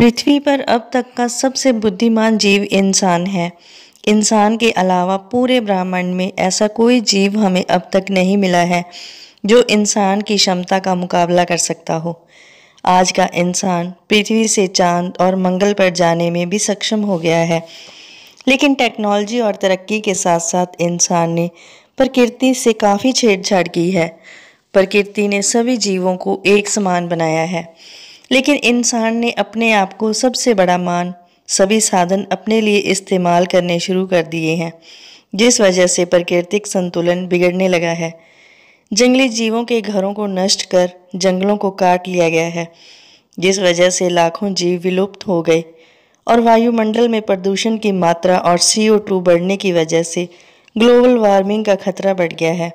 पृथ्वी पर अब तक का सबसे बुद्धिमान जीव इंसान है इंसान के अलावा पूरे ब्राह्मण में ऐसा कोई जीव हमें अब तक नहीं मिला है जो इंसान की क्षमता का मुकाबला कर सकता हो आज का इंसान पृथ्वी से चांद और मंगल पर जाने में भी सक्षम हो गया है लेकिन टेक्नोलॉजी और तरक्की के साथ साथ इंसान ने प्रकृति से काफ़ी छेड़छाड़ की है प्रकृति ने सभी जीवों को एक समान बनाया है लेकिन इंसान ने अपने आप को सबसे बड़ा मान सभी साधन अपने लिए इस्तेमाल करने शुरू कर दिए हैं जिस वजह से प्राकृतिक संतुलन बिगड़ने लगा है जंगली जीवों के घरों को नष्ट कर जंगलों को काट लिया गया है जिस वजह से लाखों जीव विलुप्त हो गए और वायुमंडल में प्रदूषण की मात्रा और टू बढ़ने की वजह से ग्लोबल वार्मिंग का खतरा बढ़ गया है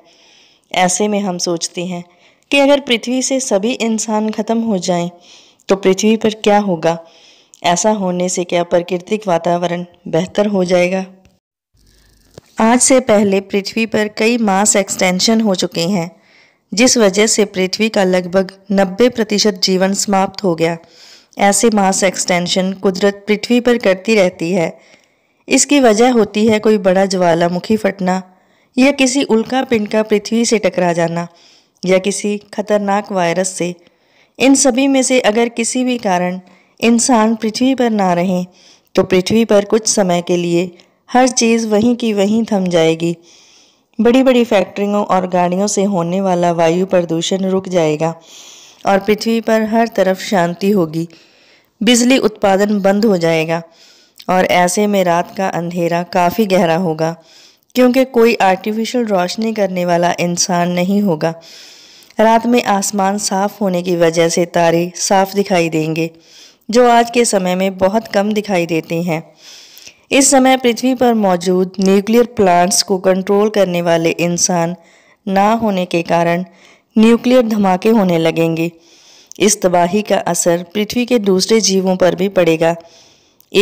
ऐसे में हम सोचते हैं कि अगर पृथ्वी से सभी इंसान ख़त्म हो जाएं, तो पृथ्वी पर क्या होगा ऐसा होने से क्या प्राकृतिक वातावरण बेहतर हो जाएगा आज से पहले पृथ्वी पर कई मास एक्सटेंशन हो चुके हैं जिस वजह से पृथ्वी का लगभग 90 प्रतिशत जीवन समाप्त हो गया ऐसे मास एक्सटेंशन कुदरत पृथ्वी पर करती रहती है इसकी वजह होती है कोई बड़ा ज्वालामुखी फटना या किसी उल्का पिंड का पृथ्वी से टकरा जाना या किसी खतरनाक वायरस से इन सभी में से अगर किसी भी कारण इंसान पृथ्वी पर ना रहें तो पृथ्वी पर कुछ समय के लिए हर चीज़ वहीं की वहीं थम जाएगी बड़ी बड़ी फैक्ट्रियों और गाड़ियों से होने वाला वायु प्रदूषण रुक जाएगा और पृथ्वी पर हर तरफ शांति होगी बिजली उत्पादन बंद हो जाएगा और ऐसे में रात का अंधेरा काफ़ी गहरा होगा क्योंकि कोई आर्टिफिशियल रोशनी करने वाला इंसान नहीं होगा रात में आसमान साफ होने की वजह से तारे साफ दिखाई देंगे जो आज के समय में बहुत कम दिखाई देते हैं इस समय पृथ्वी पर मौजूद न्यूक्लियर प्लांट्स को कंट्रोल करने वाले इंसान ना होने के कारण न्यूक्लियर धमाके होने लगेंगे इस तबाही का असर पृथ्वी के दूसरे जीवों पर भी पड़ेगा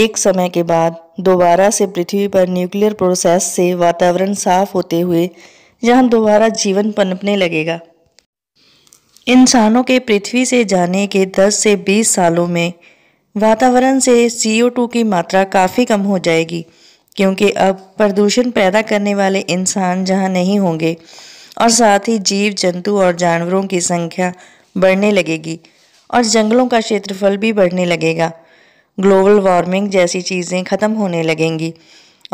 एक समय के बाद दोबारा से पृथ्वी पर न्यूक्लियर प्रोसेस से वातावरण साफ होते हुए यहाँ दोबारा जीवन पनपने लगेगा इंसानों के पृथ्वी से जाने के 10 से 20 सालों में वातावरण से टू की मात्रा काफ़ी कम हो जाएगी क्योंकि अब प्रदूषण पैदा करने वाले इंसान जहाँ नहीं होंगे और साथ ही जीव जंतु और जानवरों की संख्या बढ़ने लगेगी और जंगलों का क्षेत्रफल भी बढ़ने लगेगा ग्लोबल वार्मिंग जैसी चीज़ें ख़त्म होने लगेंगी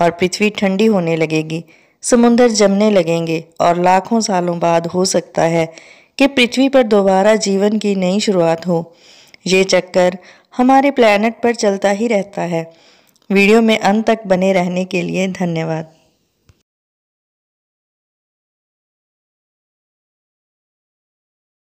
और पृथ्वी ठंडी होने लगेगी समुंदर जमने लगेंगे और लाखों सालों बाद हो सकता है कि पृथ्वी पर दोबारा जीवन की नई शुरुआत हो ये चक्कर हमारे प्लानट पर चलता ही रहता है वीडियो में अंत तक बने रहने के लिए धन्यवाद